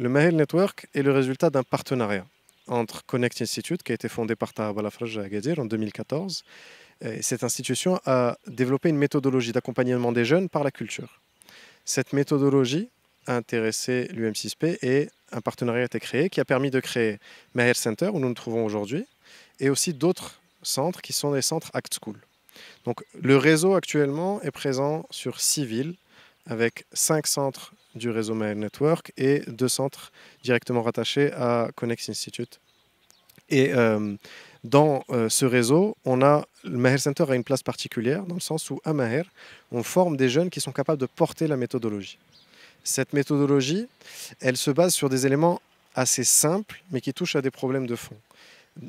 Le Mahel Network est le résultat d'un partenariat entre Connect Institute, qui a été fondé par Taha à Agadir en 2014. cette institution a développé une méthodologie d'accompagnement des jeunes par la culture. Cette méthodologie a intéressé l'UM6P et un partenariat a été créé qui a permis de créer Mahel Center, où nous nous trouvons aujourd'hui, et aussi d'autres centres qui sont des centres Act School. Donc le réseau actuellement est présent sur six villes avec cinq centres du réseau Mail Network et deux centres directement rattachés à Connex Institute. Et euh, dans euh, ce réseau, on a, le Maher Center a une place particulière dans le sens où à Maher, on forme des jeunes qui sont capables de porter la méthodologie. Cette méthodologie, elle se base sur des éléments assez simples, mais qui touchent à des problèmes de fond.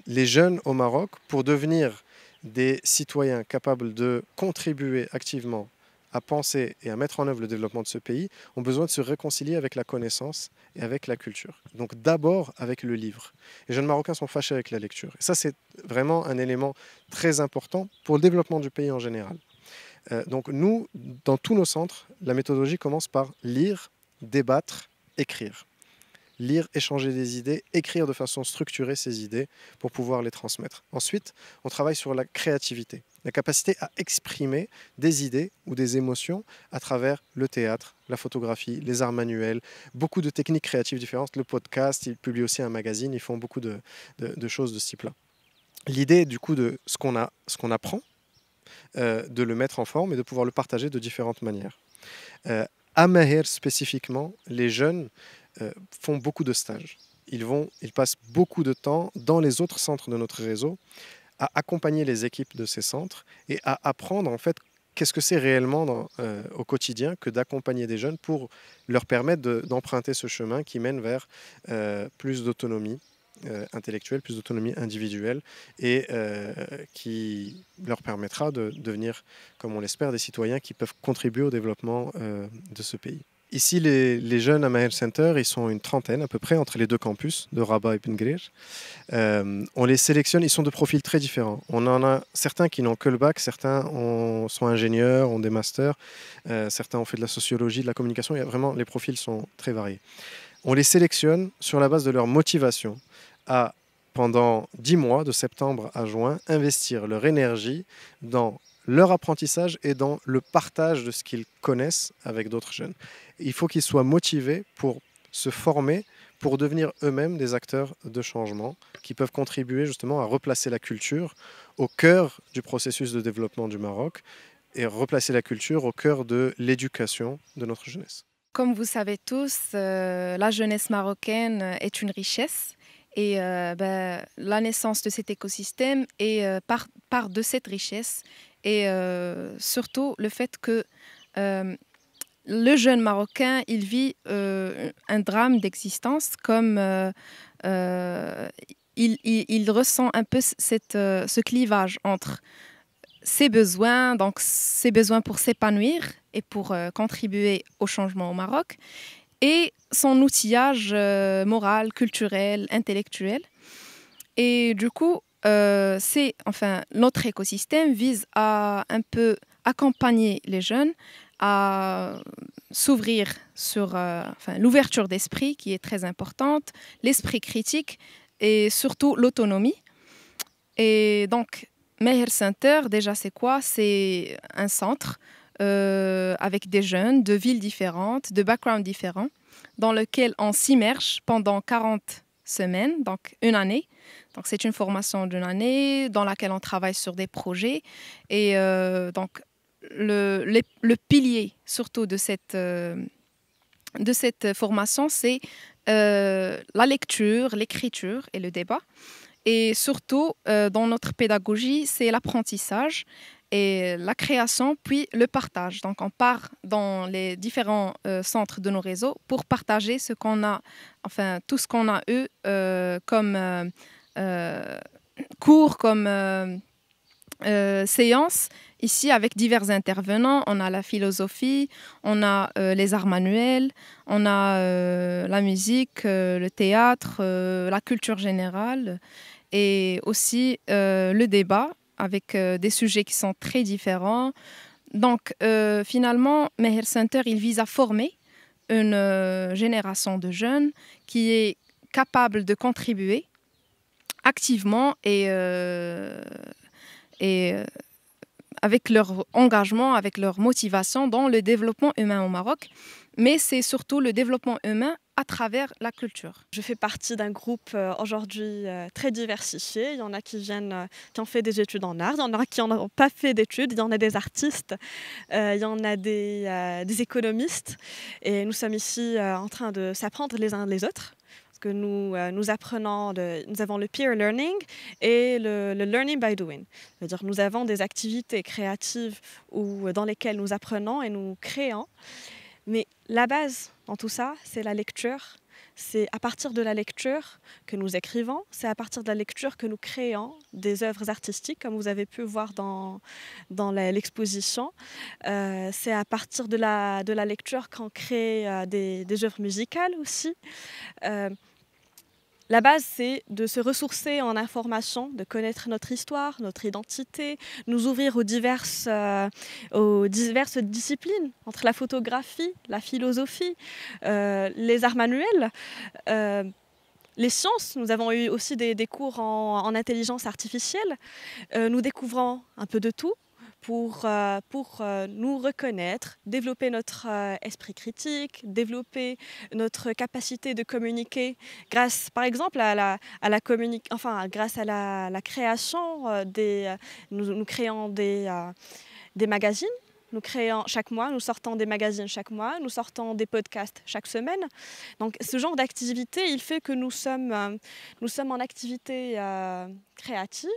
Les jeunes au Maroc, pour devenir des citoyens capables de contribuer activement à penser et à mettre en œuvre le développement de ce pays ont besoin de se réconcilier avec la connaissance et avec la culture. Donc d'abord avec le livre. Les jeunes Marocains sont fâchés avec la lecture. Et ça, c'est vraiment un élément très important pour le développement du pays en général. Euh, donc nous, dans tous nos centres, la méthodologie commence par lire, débattre, écrire lire, échanger des idées, écrire de façon structurée ces idées pour pouvoir les transmettre. Ensuite, on travaille sur la créativité, la capacité à exprimer des idées ou des émotions à travers le théâtre, la photographie, les arts manuels, beaucoup de techniques créatives différentes, le podcast, ils publient aussi un magazine, ils font beaucoup de, de, choses de ce type-là. L'idée du coup de ce qu'on qu'on apprend, euh, de le mettre en forme et de pouvoir le partager de différentes manières. Euh, à Maher spécifiquement, les jeunes euh, font beaucoup de stages. Ils, vont, passent beaucoup de temps dans les autres centres de notre réseau à accompagner les équipes de ces centres et à apprendre en fait qu'est-ce que c'est réellement euh, au quotidien que d'accompagner des jeunes pour leur permettre d'emprunter ce chemin qui mène vers euh, plus d'autonomie intellectuelle, plus d'autonomie individuelle et qui leur permettra de devenir, comme on l'espère, des citoyens qui peuvent contribuer au développement de ce pays. Ici, les, jeunes à Maher Center, ils sont une trentaine à peu près entre les deux campus de Rabat et Pengrir. Euh, on les sélectionne, ils sont de profils très différents. On en a certains qui n'ont que le bac, certains sont ingénieurs, ont des masters, euh, certains ont fait de la sociologie, de la communication. Il y a vraiment, les profils sont très variés. On les sélectionne sur la base de leur motivation à pendant 10 mois, de septembre à juin, investir leur énergie dans leur apprentissage est dans le partage de ce qu'ils connaissent avec d'autres jeunes. Il faut qu'ils soient motivés pour se former, pour devenir eux-mêmes des acteurs de changement qui peuvent contribuer justement à replacer la culture au cœur du processus de développement du Maroc et replacer la culture au cœur de l'éducation de notre jeunesse. Comme vous savez tous, euh, la jeunesse marocaine est une richesse et euh, ben, la naissance de cet écosystème est euh, par, de cette richesse et euh, surtout le fait que euh, le jeune Marocain, il vit euh, un drame d'existence comme il, ressent un peu cette, ce clivage entre ses besoins, donc ses besoins pour s'épanouir et pour contribuer au changement au Maroc, et son outillage moral, culturel, intellectuel. Et du coup, euh, c'est enfin notre écosystème vise à un peu accompagner les jeunes à s'ouvrir sur euh, l'ouverture d'esprit qui est très importante, l'esprit critique et surtout l'autonomie. Et donc, Meher Center, déjà, c'est quoi C'est un centre euh, avec des jeunes de villes différentes, de backgrounds différents, dans lequel on s'immerge pendant 40 semaine donc une année. Donc c'est une formation d'une année dans laquelle on travaille sur des projets. Et euh, donc le, le, pilier surtout de cette, euh, de cette formation, c'est euh, la lecture, l'écriture et le débat. Et surtout, dans notre pédagogie, c'est l'apprentissage et la création, puis le partage. Donc on part dans les différents euh, centres de nos réseaux pour partager ce qu'on a, enfin tout ce qu'on a eu euh, comme euh, cours, comme séance. Ici, avec divers intervenants, on a la philosophie, on a les arts manuels, on a la musique, le théâtre, la culture générale et aussi le débat avec euh, des sujets qui sont très différents. Donc euh, finalement, Meher Center, il vise à former une euh, génération de jeunes qui est capable de contribuer activement et, avec leur engagement, avec leur motivation dans le développement humain au Maroc. Mais c'est surtout le développement humain à travers la culture. Je fais partie d'un groupe euh, aujourd'hui euh, très diversifié. Il y en a qui viennent, euh, qui ont fait des études en art, il y en a qui n'en ont pas fait d'études, il y en a des artistes, il y en a des, économistes. Et nous sommes ici en train de s'apprendre les uns les autres que nous, nous apprenons, de, nous avons le peer learning et le, learning by doing. C'est-à-dire nous avons des activités créatives où, dans lesquelles nous apprenons et nous créons. Mais la base en tout ça, c'est la lecture. C'est à partir de la lecture que nous écrivons, c'est à partir de la lecture que nous créons des œuvres artistiques, comme vous avez pu voir dans, l'exposition. Euh, c'est à partir de la, lecture qu'on crée euh, des, œuvres musicales aussi. Euh, la base, c'est de se ressourcer en information, de connaître notre histoire, notre identité, nous ouvrir aux diverses, euh, disciplines, entre la photographie, la philosophie, euh, les arts manuels. Euh, les sciences, nous avons eu aussi des, cours en, en intelligence artificielle. nous découvrons un peu de tout, pour, euh, pour euh, nous reconnaître, développer notre euh, esprit critique, développer notre capacité de communiquer grâce, par exemple, à la, à la enfin, grâce à la, la création des, nous, créons des, des magazines nous créons chaque mois, nous sortons des magazines chaque mois, nous sortons des podcasts chaque semaine. Donc ce genre d'activité, il fait que nous sommes, nous sommes en activité créative.